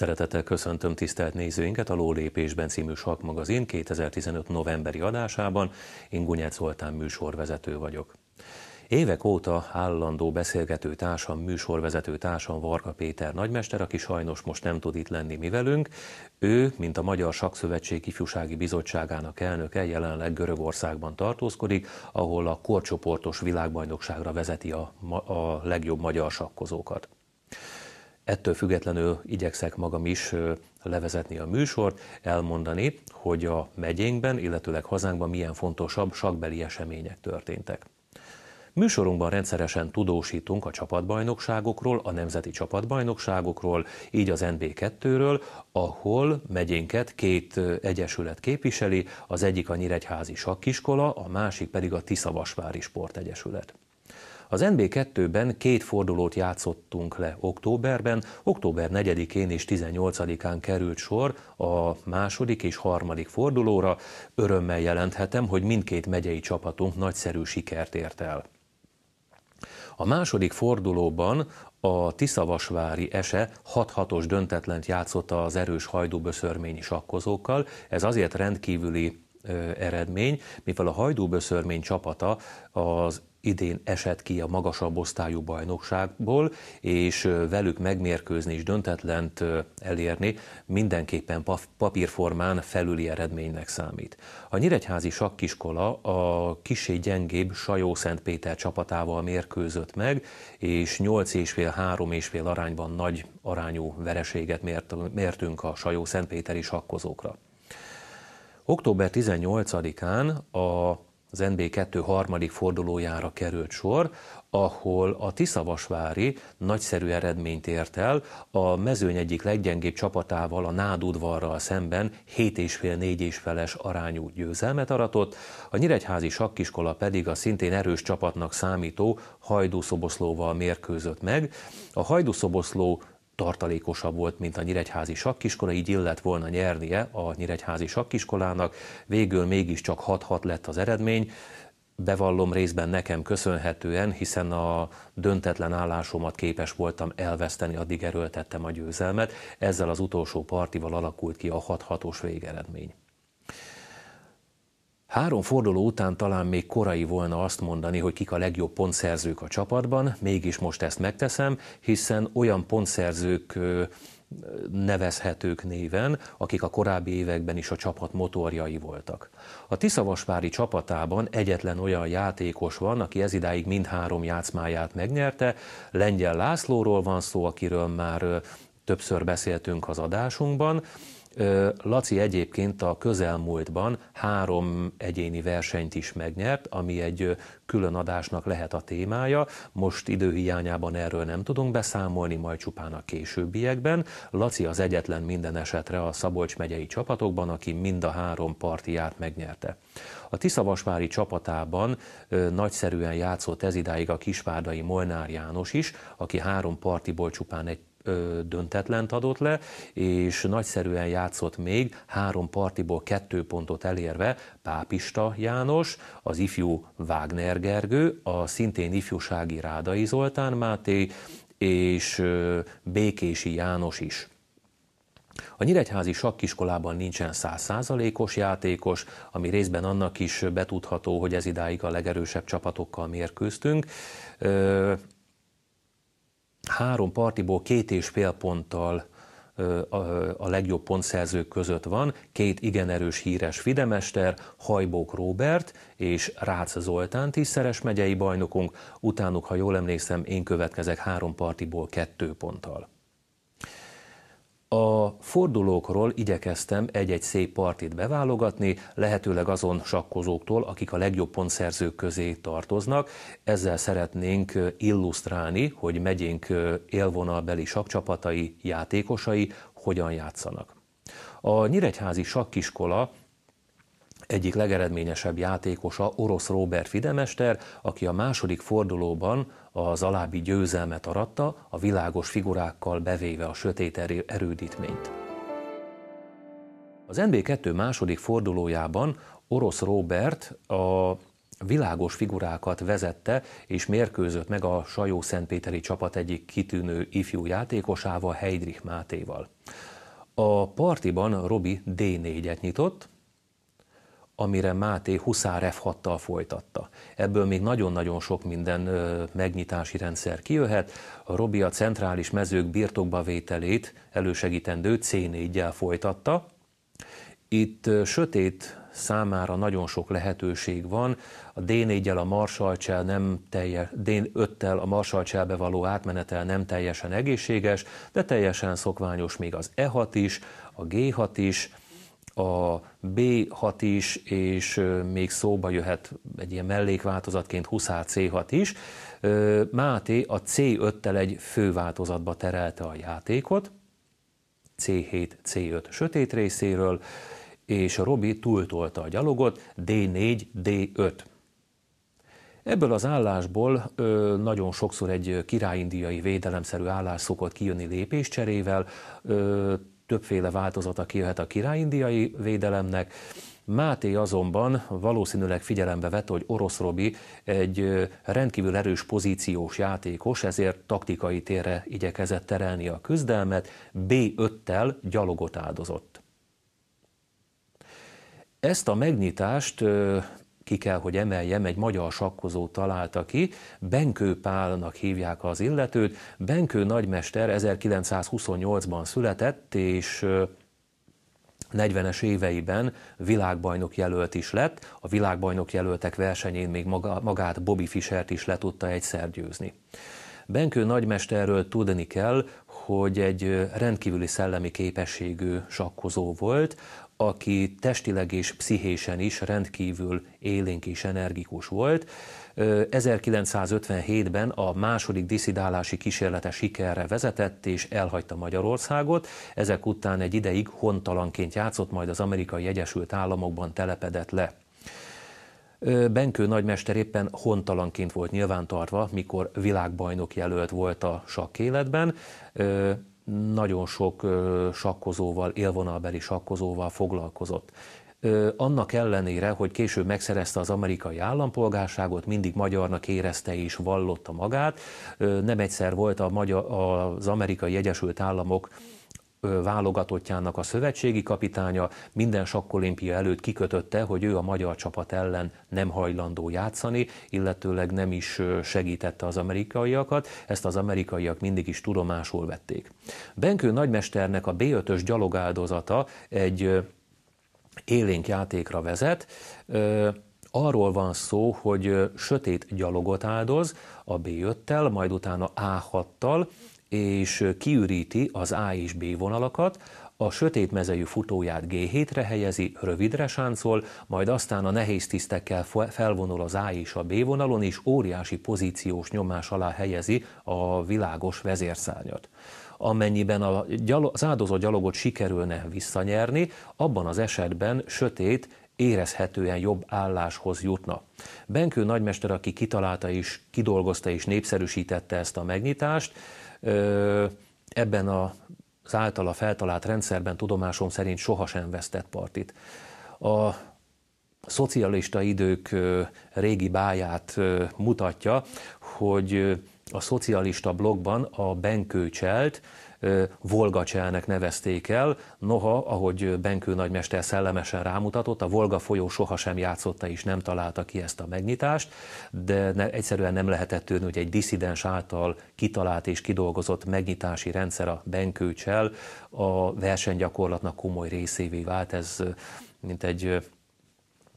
Szeretettel köszöntöm tisztelt nézőinket a Lólépésben című sakmagazin 2015 novemberi adásában. Én Gunyát Zoltán műsorvezető vagyok. Évek óta állandó beszélgető társam, műsorvezető társam Varga Péter nagymester, aki sajnos most nem tud itt lenni mi velünk. Ő, mint a Magyar Sakszövetség Ifjúsági Bizottságának elnöke, jelenleg Görögországban tartózkodik, ahol a korcsoportos világbajnokságra vezeti a, a legjobb magyar sakkozókat. Ettől függetlenül igyekszek magam is levezetni a műsort, elmondani, hogy a megyénkben, illetőleg hazánkban milyen fontosabb sakbeli események történtek. Műsorunkban rendszeresen tudósítunk a csapatbajnokságokról, a nemzeti csapatbajnokságokról, így az NB2-ről, ahol megyénket két egyesület képviseli, az egyik a Nyíregyházi Sakkiskola, a másik pedig a Tiszavasvári Sportegyesület. Az NB2-ben két fordulót játszottunk le októberben, október 4-én és 18-án került sor a második és harmadik fordulóra. Örömmel jelenthetem, hogy mindkét megyei csapatunk nagyszerű sikert ért el. A második fordulóban a Tiszavasvári Ese 6-6-os döntetlent játszotta az erős hajdúböszörményi sakkozókkal. Ez azért rendkívüli eredmény, mivel a hajdúböszörmény csapata az idén esett ki a magasabb osztályú bajnokságból, és velük megmérkőzni és döntetlent elérni mindenképpen papírformán felüli eredménynek számít. A Nyíregyházi sakkiskola a kisé gyengébb Sajó Szentpéter csapatával mérkőzött meg, és 8 és fél, 3 és fél arányban nagy arányú vereséget mértünk a Sajó Szentpéteri sakkozókra. Október 18-án a az NB2 harmadik fordulójára került sor, ahol a Tiszavasvári nagyszerű eredményt ért el, a mezőny egyik leggyengébb csapatával, a Nádudvarral szemben 7,5-4 feles arányú győzelmet aratott, a Nyíregyházi sakkiskola pedig a szintén erős csapatnak számító Hajdúszoboszlóval mérkőzött meg. A Hajdúszoboszló tartalékosabb volt, mint a Nyíregyházi sakkiskola, így illet volna nyernie a Nyíregyházi sakkiskolának. Végül mégiscsak 6-6 lett az eredmény, bevallom részben nekem köszönhetően, hiszen a döntetlen állásomat képes voltam elveszteni, addig erőltettem a győzelmet. Ezzel az utolsó partival alakult ki a 6-6-os végeredmény. Három forduló után talán még korai volna azt mondani, hogy kik a legjobb pontszerzők a csapatban, mégis most ezt megteszem, hiszen olyan pontszerzők nevezhetők néven, akik a korábbi években is a csapat motorjai voltak. A Tiszavasvári csapatában egyetlen olyan játékos van, aki ez idáig mindhárom játszmáját megnyerte. Lengyel Lászlóról van szó, akiről már többször beszéltünk az adásunkban, Laci egyébként a közelmúltban három egyéni versenyt is megnyert, ami egy külön adásnak lehet a témája. Most időhiányában erről nem tudunk beszámolni, majd csupán a későbbiekben. Laci az egyetlen minden esetre a Szabolcs megyei csapatokban, aki mind a három partiát megnyerte. A Tiszavasvári csapatában ö, nagyszerűen játszott ez idáig a kisvárdai Molnár János is, aki három partiból csupán egy döntetlent adott le, és nagyszerűen játszott még három partiból kettő pontot elérve Pápista János, az ifjú Wagner Gergő, a szintén ifjúsági Rádai Zoltán Máté, és Békési János is. A Nyíregyházi sakkiskolában nincsen százszázalékos játékos, ami részben annak is betudható, hogy ez idáig a legerősebb csapatokkal mérkőztünk három partiból két és fél ponttal a legjobb pontszerzők között van, két igen erős híres fidemester, Hajbók Róbert és Rácz Zoltán tízszeres megyei bajnokunk, utánuk, ha jól emlékszem, én következek három partiból kettő ponttal. A fordulókról igyekeztem egy-egy szép partit beválogatni, lehetőleg azon sakkozóktól, akik a legjobb pontszerzők közé tartoznak. Ezzel szeretnénk illusztrálni, hogy megyénk élvonalbeli sakcsapatai, játékosai hogyan játszanak. A Nyíregyházi sakkiskola egyik legeredményesebb játékosa orosz Robert Fidemester, aki a második fordulóban az alábbi győzelmet aratta, a világos figurákkal bevéve a sötét erődítményt. Az NB2 második fordulójában Orosz Robert a világos figurákat vezette és mérkőzött meg a Sajó Szentpéteri csapat egyik kitűnő ifjú játékosával, Heidrich Mátéval. A partiban Robi D4-et nyitott, amire Máté Huszár f folytatta. Ebből még nagyon-nagyon sok minden ö, megnyitási rendszer kijöhet. A Robi a centrális mezők birtokba vételét elősegítendő c 4 folytatta. Itt ö, sötét számára nagyon sok lehetőség van. A D4-el a marsalcsel nem teljes, D5-tel a marsalcselbe való átmenetel nem teljesen egészséges, de teljesen szokványos még az E6 is, a G6 is, a B6 is, és még szóba jöhet egy ilyen mellékváltozatként Huszár C6 is. Máté a C5-tel egy főváltozatba terelte a játékot, C7, C5 sötét részéről, és a Robi túltolta a gyalogot D4, D5. Ebből az állásból ö, nagyon sokszor egy királyindiai védelemszerű állás szokott kijönni lépéscserével. ö, többféle változata kijöhet a királyindiai védelemnek. Máté azonban valószínűleg figyelembe vette, hogy orosz Robi egy rendkívül erős pozíciós játékos, ezért taktikai térre igyekezett terelni a küzdelmet, B5-tel gyalogot áldozott. Ezt a megnyitást ki kell, hogy emeljem, egy magyar sakkozó találta ki, Benkő Pálnak hívják az illetőt. Benkő nagymester 1928-ban született, és 40-es éveiben világbajnok jelölt is lett, a világbajnok jelöltek versenyén még magát Bobby Fischert is le tudta egyszer győzni. Benkő nagymesterről tudni kell, hogy egy rendkívüli szellemi képességű sakkozó volt, aki testileg és pszichésen is rendkívül élénk és energikus volt. 1957-ben a második diszidálási kísérlete sikerre vezetett és elhagyta Magyarországot, ezek után egy ideig hontalanként játszott, majd az amerikai Egyesült Államokban telepedett le. Benkő nagymester éppen hontalanként volt nyilvántartva, mikor világbajnok jelölt volt a sakkéletben nagyon sok sakkozóval, élvonalbeli sakkozóval foglalkozott. Annak ellenére, hogy később megszerezte az amerikai állampolgárságot, mindig magyarnak érezte és vallotta magát. Nem egyszer volt a magyar, az amerikai Egyesült Államok válogatottjának a szövetségi kapitánya minden sakkolimpia előtt kikötötte, hogy ő a magyar csapat ellen nem hajlandó játszani, illetőleg nem is segítette az amerikaiakat, ezt az amerikaiak mindig is tudomásul vették. Benkő nagymesternek a B5-ös gyalogáldozata egy élénk játékra vezet, arról van szó, hogy sötét gyalogot áldoz a B5-tel, majd utána A6-tal, és kiüríti az A és B vonalakat, a sötét mezejű futóját G7-re helyezi, rövidre sáncol, majd aztán a nehéz tisztekkel felvonul az A és a B vonalon, és óriási pozíciós nyomás alá helyezi a világos vezérszárnyat amennyiben a gyalo, az áldozat gyalogot sikerülne visszanyerni, abban az esetben sötét érezhetően jobb álláshoz jutna. Benkő nagymester, aki kitalálta és kidolgozta és népszerűsítette ezt a megnyitást, ebben az általa feltalált rendszerben tudomásom szerint sohasem vesztett partit. A szocialista idők régi báját mutatja, hogy a szocialista blogban a Benkő Cselt Volgacselnek nevezték el, noha, ahogy Benkő nagymester szellemesen rámutatott, a Volga folyó sohasem játszotta és nem találta ki ezt a megnyitást, de ne, egyszerűen nem lehetett tűrni, hogy egy diszidens által kitalált és kidolgozott megnyitási rendszer a Csel a versenygyakorlatnak komoly részévé vált. Ez mint egy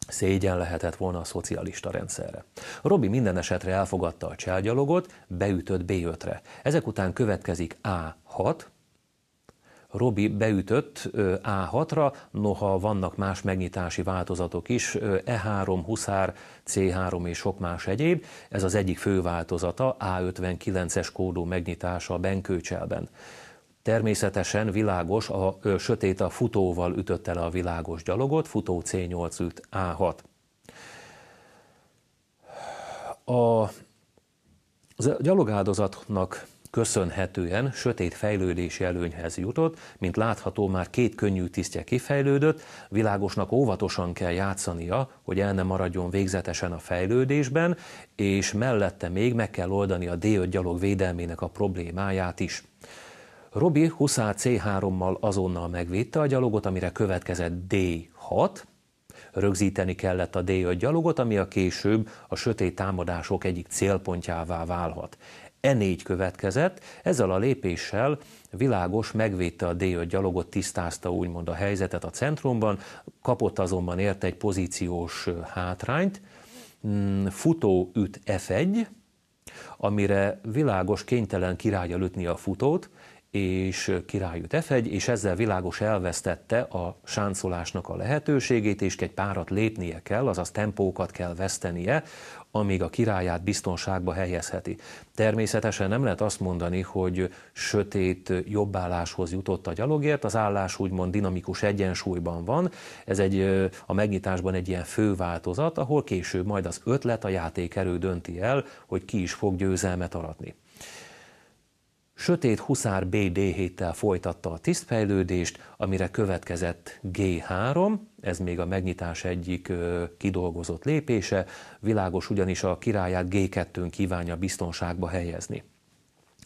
Szégyen lehetett volna a szocialista rendszerre. Robi minden esetre elfogadta a cselgyalogot, beütött B5-re. Ezek után következik A6, Robi beütött A6-ra, noha vannak más megnyitási változatok is, E3, Huszár, C3 és sok más egyéb. Ez az egyik fő változata, A59-es kódú megnyitása a Benkőcselben. Természetesen világos, a ö, sötét a futóval ütötte le a világos gyalogot, futó C8 üt A6. A gyalogáldozatnak köszönhetően sötét fejlődési előnyhez jutott, mint látható már két könnyű tisztje kifejlődött, világosnak óvatosan kell játszania, hogy el ne maradjon végzetesen a fejlődésben, és mellette még meg kell oldani a D5 gyalog védelmének a problémáját is. Robi Huszá C3-mal azonnal megvédte a gyalogot, amire következett D6, rögzíteni kellett a D5 gyalogot, ami a később a sötét támadások egyik célpontjává válhat. E4 következett, ezzel a lépéssel világos megvédte a D5 gyalogot, tisztázta úgymond a helyzetet a centrumban, kapott azonban érte egy pozíciós hátrányt, mm, futó üt F1, amire világos kénytelen királya ütni a futót, és király jut F1, és ezzel világos elvesztette a sáncolásnak a lehetőségét, és egy párat lépnie kell, azaz tempókat kell vesztenie, amíg a királyát biztonságba helyezheti. Természetesen nem lehet azt mondani, hogy sötét jobbálláshoz jutott a gyalogért, az állás úgymond dinamikus egyensúlyban van, ez egy, a megnyitásban egy ilyen főváltozat, ahol később majd az ötlet, a játékerő dönti el, hogy ki is fog győzelmet aratni. Sötét Huszár BD tel folytatta a tisztfejlődést, amire következett G3, ez még a megnyitás egyik ö, kidolgozott lépése, világos ugyanis a királyát G2-n kívánja biztonságba helyezni.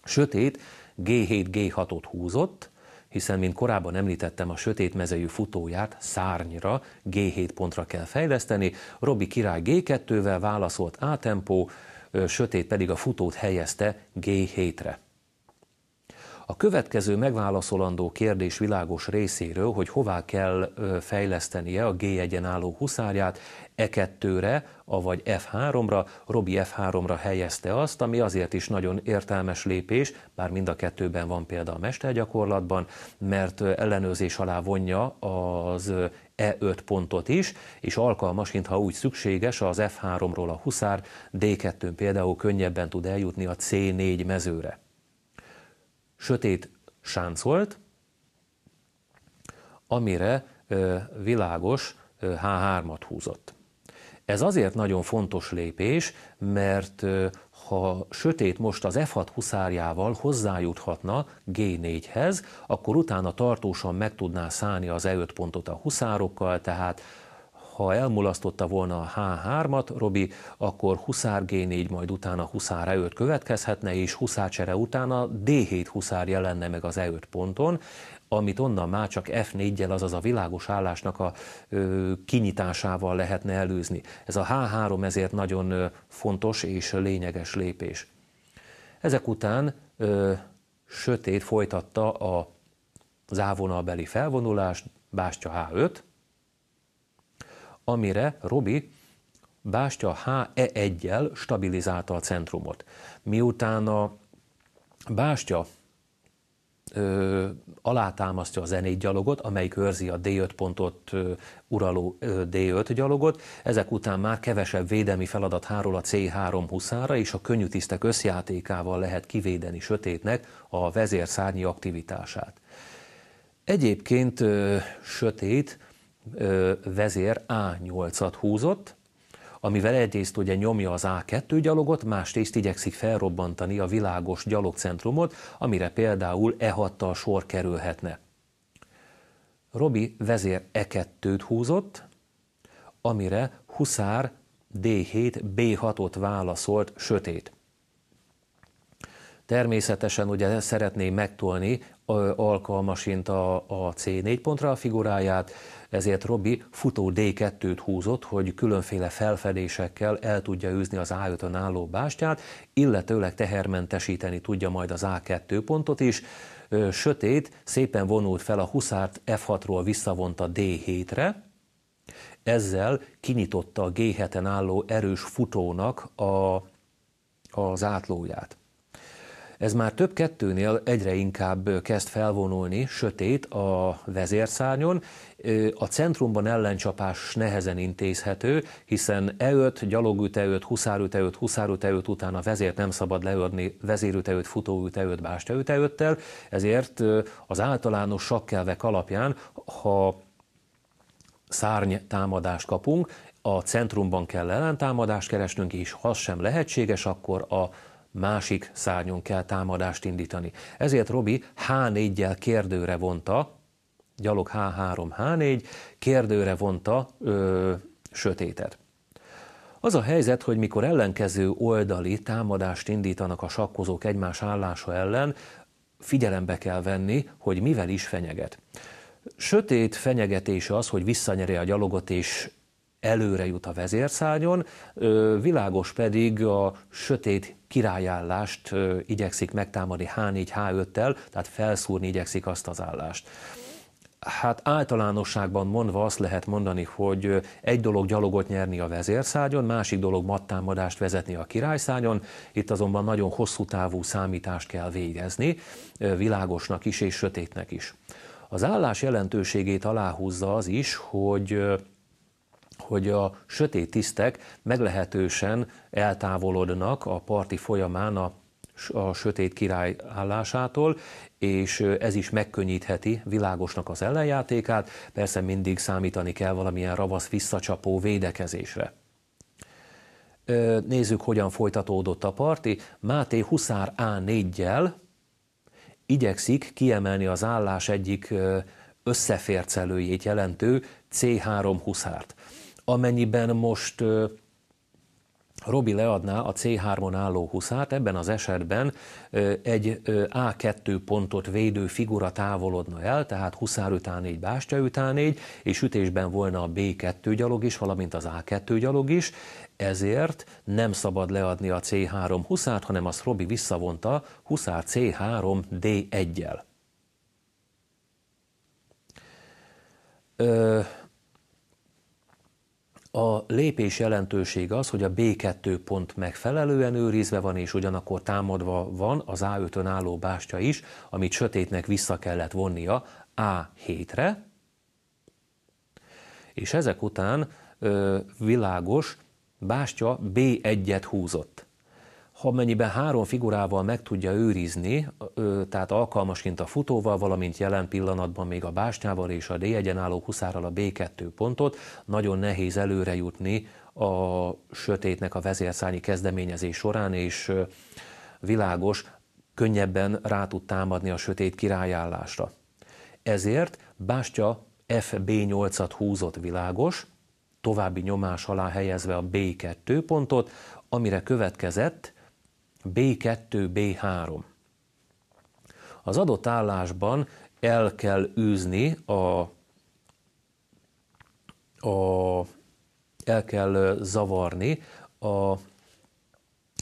Sötét G7-G6-ot húzott, hiszen, mint korábban említettem, a sötét mezőjű futóját szárnyra, G7 pontra kell fejleszteni, Robi király G2-vel válaszolt A tempó, sötét pedig a futót helyezte G7-re. A következő megválaszolandó kérdés világos részéről, hogy hová kell fejlesztenie a G1-en álló huszárját, E2-re, avagy F3-ra, Robi F3-ra helyezte azt, ami azért is nagyon értelmes lépés, bár mind a kettőben van példa a mestergyakorlatban, mert ellenőrzés alá vonja az E5 pontot is, és alkalmas, ha úgy szükséges, az F3-ról a huszár, D2-n például könnyebben tud eljutni a C4 mezőre sötét sánc volt, amire világos H3-at húzott. Ez azért nagyon fontos lépés, mert ha sötét most az F6 huszárjával hozzájuthatna G4-hez, akkor utána tartósan meg tudná szállni az E5 pontot a huszárokkal, tehát ha elmulasztotta volna a H3-at, Robi, akkor Huszár G4, majd utána Huszár E5 következhetne, és Huszár csere utána D7 Huszár jelenne meg az E5 ponton, amit onnan már csak F4-jel, azaz a világos állásnak a ö, kinyitásával lehetne előzni. Ez a H3 ezért nagyon fontos és lényeges lépés. Ezek után ö, sötét folytatta a závonalbeli felvonulást, Bástya H5, amire Robi Bástya HE1-jel stabilizálta a centrumot. Miután a Bástya ö, alátámasztja az N1 gyalogot, amelyik őrzi a D5 pontot ö, uraló ö, D5 gyalogot. Ezek után már kevesebb védelmi feladat hárul a C3 huszára, és a könnyű tisztek összjátékával lehet kivédeni sötétnek a vezérszárnyi aktivitását. Egyébként ö, sötét vezér A8-at húzott, amivel egyrészt ugye nyomja az A2 gyalogot, másrészt igyekszik felrobbantani a világos gyalogcentrumot, amire például E6-tal sor kerülhetne. Robi vezér E2-t húzott, amire Huszár D7, B6-ot válaszolt sötét. Természetesen ugye szeretné megtolni alkalmasint a, a C4 pontra a figuráját, ezért Robi futó D2-t húzott, hogy különféle felfedésekkel el tudja őzni az a 5 álló bástyát, illetőleg tehermentesíteni tudja majd az A2 pontot is, sötét, szépen vonult fel a Huszárt F6-ról visszavonta D7-re, ezzel kinyitotta a G7-en álló erős futónak a, az átlóját. Ez már több kettőnél egyre inkább kezd felvonulni sötét a vezérszárnyon. A centrumban ellencsapás nehezen intézhető, hiszen E5, gyalogüt E5, huszárüt E5, huszárüt E5 után a vezért nem szabad leörni vezérüt E5, futóüt E5, bástaüt E5-tel, ezért az általános sakkelvek alapján, ha szárny támadást kapunk, a centrumban kell ellentámadást keresnünk, és ha az sem lehetséges, akkor a másik szárnyon kell támadást indítani. Ezért Robi H4-jel kérdőre vonta, gyalog H3, H4, kérdőre vonta ö, sötétet. Az a helyzet, hogy mikor ellenkező oldali támadást indítanak a sakkozók egymás állása ellen, figyelembe kell venni, hogy mivel is fenyeget. Sötét fenyegetése az, hogy visszanyeri a gyalogot és előre jut a vezérszányon, világos pedig a sötét királyállást igyekszik megtámadni H4, H5-tel, tehát felszúrni igyekszik azt az állást. Hát általánosságban mondva azt lehet mondani, hogy egy dolog gyalogot nyerni a vezérszágyon, másik dolog mattámadást vezetni a királyszágyon, itt azonban nagyon hosszú távú számítást kell végezni, világosnak is és sötétnek is. Az állás jelentőségét aláhúzza az is, hogy hogy a sötét tisztek meglehetősen eltávolodnak a parti folyamán a a sötét király állásától, és ez is megkönnyítheti világosnak az ellenjátékát, persze mindig számítani kell valamilyen ravasz visszacsapó védekezésre. Nézzük, hogyan folytatódott a parti. Máté Huszár A4-jel igyekszik kiemelni az állás egyik összefércelőjét jelentő C3 Huszárt amennyiben most Robi leadná a C3-on álló huszát, ebben az esetben egy A2 pontot védő figura távolodna el, tehát huszár után négy, bástya után négy, és ütésben volna a B2 gyalog is, valamint az A2 gyalog is, ezért nem szabad leadni a C3 huszát, hanem azt Robi visszavonta huszár C3 D1-jel. A lépés jelentőség az, hogy a B2 pont megfelelően őrizve van, és ugyanakkor támadva van az A5-ön álló bástya is, amit sötétnek vissza kellett vonnia A7-re, és ezek után ö, világos bástya B1-et húzott ha mennyiben három figurával meg tudja őrizni, tehát alkalmasként a futóval, valamint jelen pillanatban még a bástyával és a D egyenálló huszárral a B2 pontot, nagyon nehéz előre jutni a sötétnek a vezérszányi kezdeményezés során, és világos, könnyebben rá tud támadni a sötét királyállásra. Ezért Bástya FB8-at húzott világos, további nyomás alá helyezve a B2 pontot, amire következett B2, B3. Az adott állásban el kell űzni a, a el kell zavarni a, az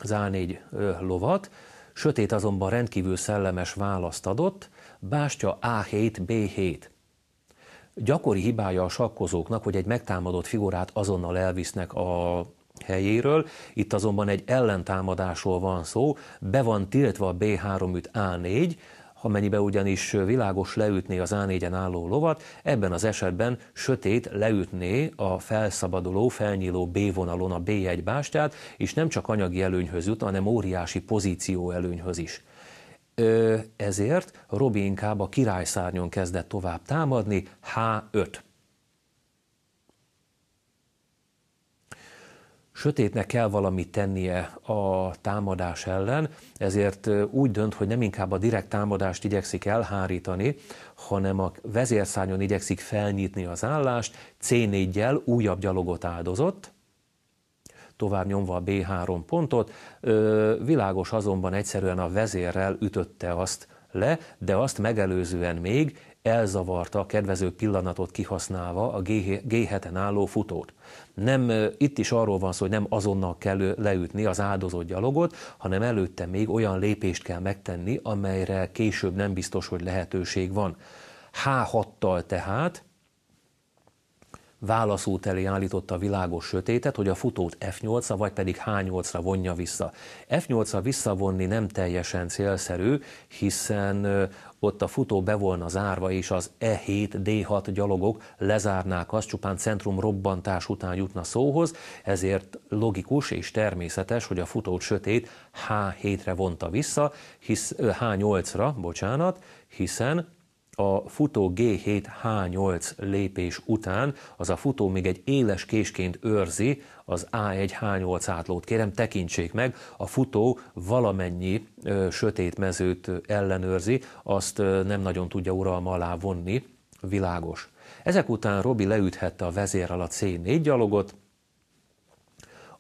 A4 lovat, sötét azonban rendkívül szellemes választ adott, bástya A7, B7. Gyakori hibája a sakkozóknak, hogy egy megtámadott figurát azonnal elvisznek a helyéről. Itt azonban egy ellentámadásról van szó, be van tiltva a B3 üt A4, amennyiben ugyanis világos leütné az A4-en álló lovat, ebben az esetben sötét leütné a felszabaduló, felnyíló B vonalon a B1 bástyát, és nem csak anyagi előnyhöz jut, hanem óriási pozíció előnyhöz is. Ö, ezért Robi inkább a királyszárnyon kezdett tovább támadni, H5. sötétnek kell valamit tennie a támadás ellen, ezért úgy dönt, hogy nem inkább a direkt támadást igyekszik elhárítani, hanem a vezérszányon igyekszik felnyitni az állást, c 4 újabb gyalogot áldozott, tovább nyomva a B3 pontot, világos azonban egyszerűen a vezérrel ütötte azt le, de azt megelőzően még elzavarta a kedvező pillanatot kihasználva a G7-en álló futót. Nem, itt is arról van szó, hogy nem azonnal kell leütni az áldozott gyalogot, hanem előtte még olyan lépést kell megtenni, amelyre később nem biztos, hogy lehetőség van. H6-tal tehát válaszút elé állította a világos sötétet, hogy a futót F8-ra vagy pedig H8-ra vonja vissza. F8-ra visszavonni nem teljesen célszerű, hiszen ott a futó be volna zárva, és az E7, D6 gyalogok lezárnák azt, csupán centrum robbantás után jutna szóhoz, ezért logikus és természetes, hogy a futót sötét H7-re vonta vissza, hisz, H8-ra, bocsánat, hiszen a futó G7-H8 lépés után, az a futó még egy éles késként őrzi az A1-H8 átlót. Kérem, tekintsék meg, a futó valamennyi ö, sötét mezőt ellenőrzi, azt ö, nem nagyon tudja uralma alá vonni, világos. Ezek után Robi leüthette a vezérrel a C4 gyalogot,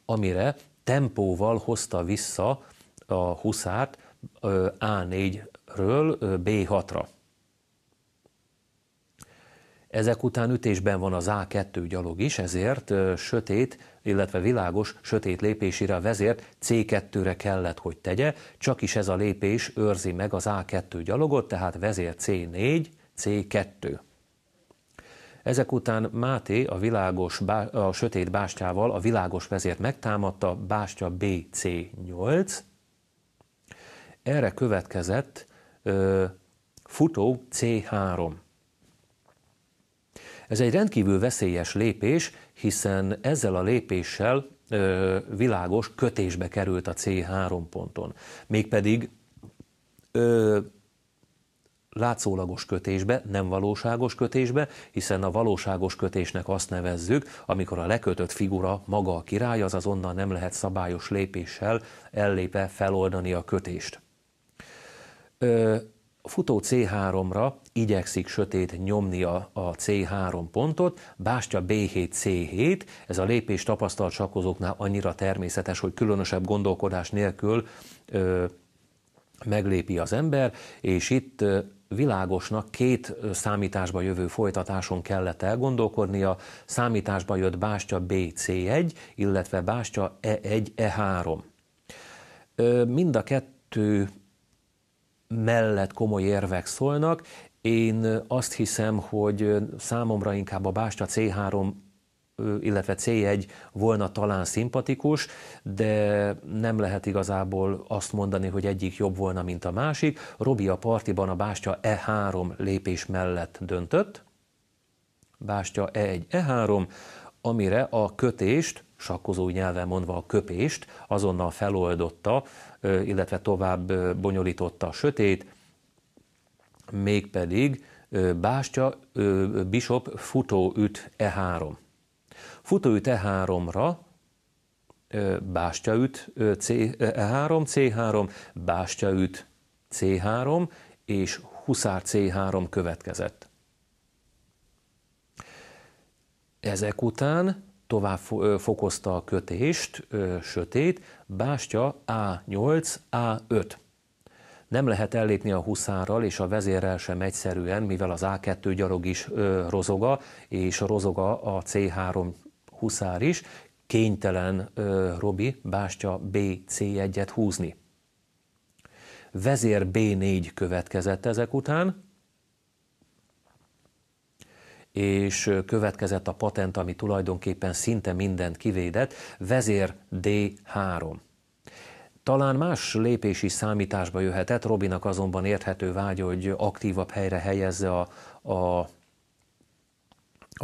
amire tempóval hozta vissza a huszárt A4-ről B6-ra. Ezek után ütésben van az A2 gyalog is, ezért sötét, illetve világos, sötét lépésére a vezért C2-re kellett, hogy tegye, csak is ez a lépés őrzi meg az A2 gyalogot, tehát vezér C4, C2. Ezek után Máté a, világos, a sötét bástyával a világos vezért megtámadta, bástya BC8. Erre következett ö, futó C3. Ez egy rendkívül veszélyes lépés, hiszen ezzel a lépéssel ö, világos kötésbe került a C3 ponton. Mégpedig ö, látszólagos kötésbe, nem valóságos kötésbe, hiszen a valóságos kötésnek azt nevezzük, amikor a lekötött figura maga a király, az azonnal nem lehet szabályos lépéssel ellépe feloldani a kötést. Ö, futó C3-ra igyekszik sötét nyomni a, a C3 pontot, bástya B7-C7, ez a lépés tapasztalt sakkozóknál annyira természetes, hogy különösebb gondolkodás nélkül ö, meglépi az ember, és itt ö, világosnak két számításba jövő folytatáson kellett elgondolkodnia, számításba jött bástya B c 1 illetve bástya E1-E3. E mind a kettő mellett komoly érvek szólnak, én azt hiszem, hogy számomra inkább a Básta C3 illetve C1 volna talán szimpatikus, de nem lehet igazából azt mondani, hogy egyik jobb volna, mint a másik. Robi a partiban a Bástya E3 lépés mellett döntött, Bástya E1, E3, e amire a kötést, sakkozó nyelven mondva a köpést azonnal feloldotta, illetve tovább bonyolította a sötét, mégpedig Bástya Bishop futóüt E3. Futóüt E3-ra Bástyaüt E3, C3, e Bástyaüt C3 és Huszár C3 következett. Ezek után tovább fokozta a kötést, sötét, Bástya A8, A5. Nem lehet ellépni a huszárral és a vezérrel sem egyszerűen, mivel az A2 gyarog is ö, rozoga, és rozoga a C3 huszár is, kénytelen ö, Robi bástya BC1-et húzni. Vezér B4 következett ezek után, és következett a patent, ami tulajdonképpen szinte mindent kivédett, vezér D3. Talán más lépési számításba jöhetett, Robinak azonban érthető vágy, hogy aktívabb helyre helyezze a, a,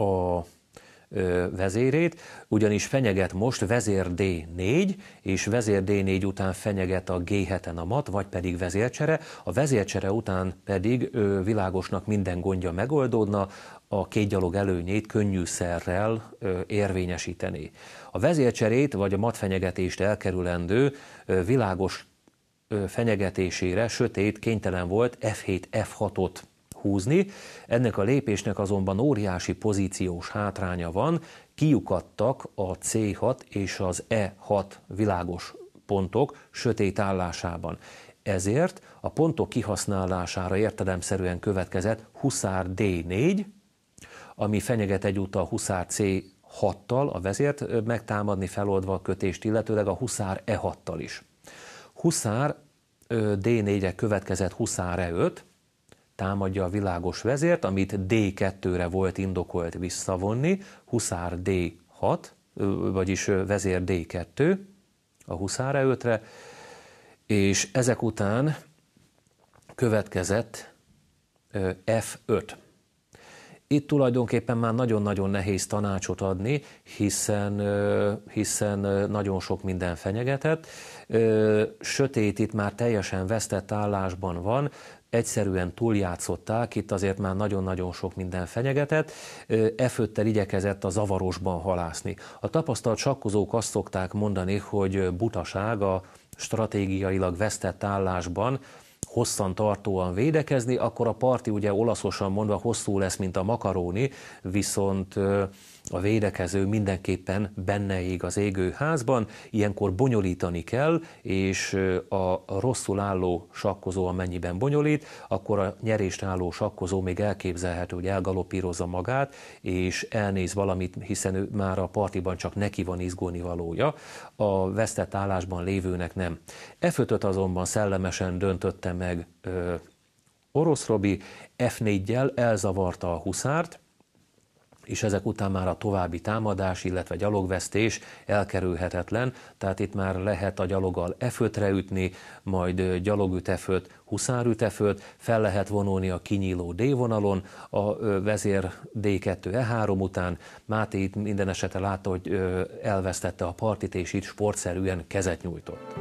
a ö, vezérét, ugyanis fenyeget most vezér D4, és vezér D4 után fenyeget a G7-en a mat, vagy pedig vezércsere, a vezércsere után pedig ö, világosnak minden gondja megoldódna, a két gyalog előnyét könnyűszerrel érvényesíteni. A vezércserét vagy a matfenyegetést elkerülendő világos fenyegetésére sötét kénytelen volt F7-F6-ot húzni. Ennek a lépésnek azonban óriási pozíciós hátránya van, kiukadtak a C6 és az E6 világos pontok sötét állásában. Ezért a pontok kihasználására értelemszerűen következett Huszár D4, ami fenyeget egyúttal a Huszár C6-tal, a vezért, megtámadni feloldva a kötést, illetőleg a Huszár E6-tal is. Huszár d 4 következett Huszár E5, támadja a világos vezért, amit D2-re volt indokolt visszavonni, Huszár D6, vagyis vezér D2 a Huszár E5-re, és ezek után következett F5. Itt tulajdonképpen már nagyon-nagyon nehéz tanácsot adni, hiszen, hiszen nagyon sok minden fenyegetett. Sötét itt már teljesen vesztett állásban van, egyszerűen túljátszották, itt azért már nagyon-nagyon sok minden fenyegetett, e fötter igyekezett a zavarosban halászni. A tapasztalt sakkozók azt szokták mondani, hogy butaság a stratégiailag vesztett állásban hosszan tartóan védekezni, akkor a parti ugye olaszosan mondva hosszú lesz, mint a makaróni, viszont a védekező mindenképpen benne ég az égő házban, ilyenkor bonyolítani kell, és a rosszul álló sakkozó, amennyiben bonyolít, akkor a nyerést álló sakkozó még elképzelhető, hogy elgalopírozza magát, és elnéz valamit, hiszen ő már a partiban csak neki van izgóni valója, a vesztett állásban lévőnek nem. E fötöt azonban szellemesen döntötte meg ö, Orosz Robi, F4-jel elzavarta a huszárt, és ezek után már a további támadás, illetve gyalogvesztés elkerülhetetlen, tehát itt már lehet a gyaloggal efötre ütni, majd gyalogütefőt, huszárütefőt, fel lehet vonulni a kinyíló D-vonalon, a vezér D2-E3 e után, Máté itt minden esetre látta, hogy elvesztette a partit, és itt sportszerűen kezet nyújtott.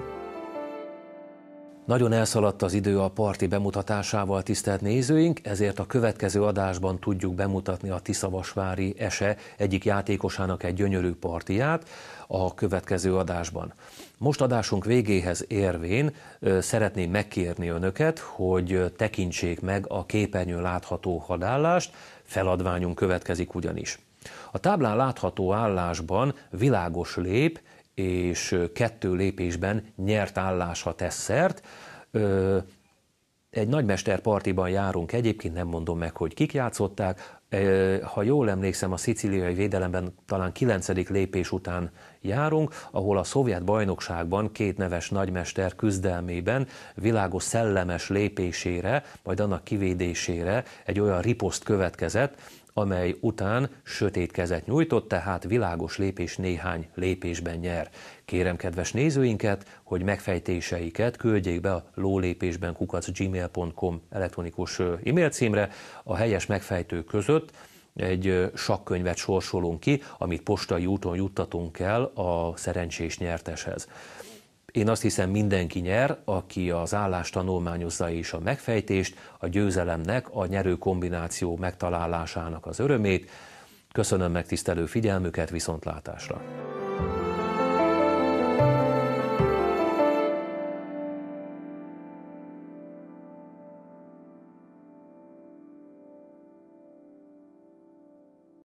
Nagyon elszaladt az idő a parti bemutatásával, tisztelt nézőink, ezért a következő adásban tudjuk bemutatni a Tiszavasvári Ese egyik játékosának egy gyönyörű partiját a következő adásban. Most adásunk végéhez érvén szeretném megkérni önöket, hogy tekintsék meg a képernyőn látható hadállást, feladványunk következik ugyanis. A táblán látható állásban világos lép, és kettő lépésben nyert állásra tesz szert. Egy nagymester partiban járunk egyébként, nem mondom meg, hogy kik játszották. Ha jól emlékszem, a szicíliai védelemben talán kilencedik lépés után járunk, ahol a szovjet bajnokságban két neves nagymester küzdelmében világos szellemes lépésére, majd annak kivédésére egy olyan riposzt következett, amely után sötét kezet nyújtott, tehát világos lépés néhány lépésben nyer. Kérem kedves nézőinket, hogy megfejtéseiket küldjék be a lólépésben kukacgmail.com elektronikus e-mail címre. A helyes megfejtők között egy sakkönyvet sorsolunk ki, amit postai úton juttatunk el a szerencsés nyerteshez. Én azt hiszem mindenki nyer, aki az állást tanulmányozza és a megfejtést, a győzelemnek, a nyerő kombináció megtalálásának az örömét. Köszönöm megtisztelő figyelmüket, viszontlátásra!